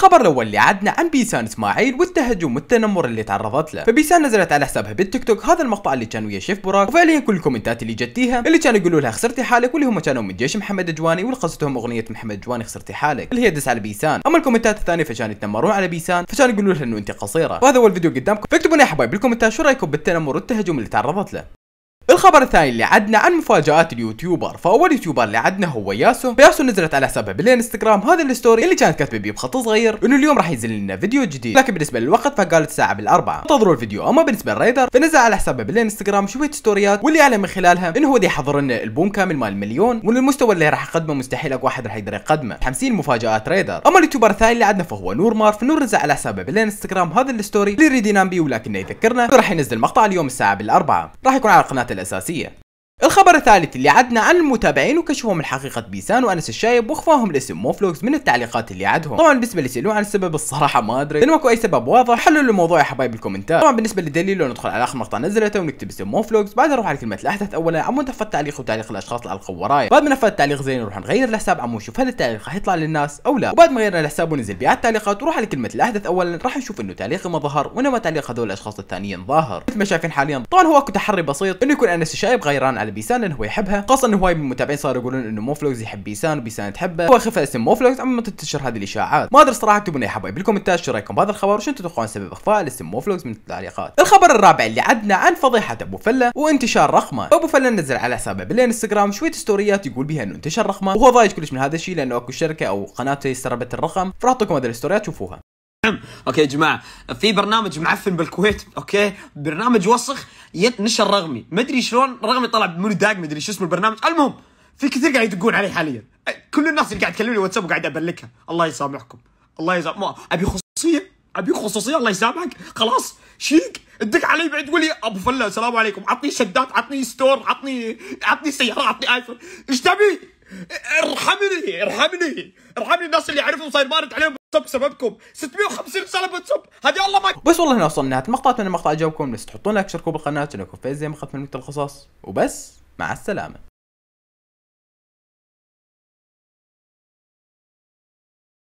الخبر الاول اللي عدنا عن بيسان اسماعيل والتهجم والتنمر اللي تعرضت له فبيسان نزلت على حسابها بالتيك توك هذا المقطع اللي كان ويا شيف براك وفعليا كل الكومنتات اللي جتيها اللي كانوا يقولوا لها خسرتي حالك واللي هم كانوا من جيش محمد جواني والقصتهم اغنيه محمد جواني خسرتي حالك اللي هي دس على بيسان اما الكومنتات الثانيه فكانوا يتنمرون على بيسان فكانوا يقولوا لها انه انت قصيره وهذا هو الفيديو قدامكم فاكتبوا لنا يا حبايب بالكومنتات شو رايكم بالتنمر والتهجم اللي تعرضت له الخبر الثاني اللي عدنا عن مفاجآت اليوتيوبر فأول يوتيوبر اللي عدنا هو ياسو ياسو نزلت على حسابه بالانستغرام هذا الستوري اللي كانت كاتبه بيه بخط صغير انه اليوم راح ينزل لنا فيديو جديد لكن بالنسبه للوقت فقالت الساعه بالاربعه انتظروا الفيديو اما بالنسبه للريدر فنزل على حسابه بالانستغرام شويه ستوريات واللي اعلن من خلالها انه هو دي حضر لنا البوم كامل مال المليون وان المستوى اللي راح يقدمه مستحيل اكو واحد راح يقدر يقدمه 50 مفاجات ريدر اما اليوتيوبر الثاني اللي عدنا فهو نور مار فنور نزل على حسابه بالانستغرام هذا الستوري اللي يريد ينام بيه ولكنه يذكرنا راح ينزل مقطع اليوم الساعه بالاربعه راح يكون على قناه hacía. الخبر الثالث اللي عدنا عن المتابعين وكشفهم الحقيقة بيسان وأنس الشايب وأخفاهم الاسم موفلوكس من التعليقات اللي عدهم طبعا بالنسبة اللي لسيلو عن السبب الصراحة ما أدري لأن ماكو أي سبب واضح حلوا الموضوع يا حبايب الكومنتات طبعا بالنسبة للدليل لو ندخل على آخر مقطع نزلته ونكتب اسم موفلوكس بعدها نروح على كلمة الأحداث أولا عمود نفذ التعليق وتعليق الأشخاص اللي ألقوا وراي بعد ما نفذ التعليق زين نروح نغير الحساب عمو نشوف هل التعليق راح يطلع للناس أو لا وبعد ما غيرنا الحساب ونزل بيع التعليقات وروح على كلمة الأحداث أولا راح نشوف إنه تعليقي ما ظهر وإنما تعليق هذول الأشخاص الثانيين ظاهر مثل ما شايفين حاليا طبعا هو تحري بسيط إنه يكون أنس الشايب غيران على على بيسان لانه هو يحبها خاصه انه هواي من المتابعين صاروا يقولون انه موفلوكس يحب بيسان وبيسان تحبه هو خفى اسم موفلوكس عم تنتشر هذه الاشاعات ما ادري صراحه اكتبوا لنا يا حبايب بالكومنتات شو رايكم بهذا الخبر وشو تتوقعون سبب اخفاء اسم موفلوكس من التعليقات الخبر الرابع اللي عدنا عن فضيحه ابو فله وانتشار رقمه ابو فله نزل على حسابه بالانستغرام شويه ستوريات يقول بها انه انتشر رقمه وهو ضايج كلش من هذا الشيء لانه اكو شركه او قناه سربت الرقم فراح اعطيكم هذه الستوريات شوفوها اوكي يا جماعه في برنامج معفن بالكويت اوكي برنامج وسخ نشر رغمي ما ادري شلون رغمي طلع بموني داق ما ادري شو اسم البرنامج المهم في كثير قاعد يدقون علي حاليا كل الناس اللي قاعد تكلمني واتساب وقاعد ابلكها الله يسامحكم الله يسامح ابي خصوصيه ابي خصوصيه الله يسامحك خلاص شيك ادق علي بعد تقول لي ابو فله السلام عليكم عطني شدات عطني ستور عطني عطني سياره عطني ايفون ايش تبي؟ ارحمني ارحمني ارحمني الناس اللي اعرفهم صاير بارد عليهم صب سببكم 650 سنه بواتساب هذه الله ما بس والله هنا وصلنا نهايه المقطع اتمنى المقطع عجبكم لا تحطون لايك تشتركوا بالقناه تشتركوا بالفيس زي ما اخذت من مقطع الخصاص وبس مع السلامه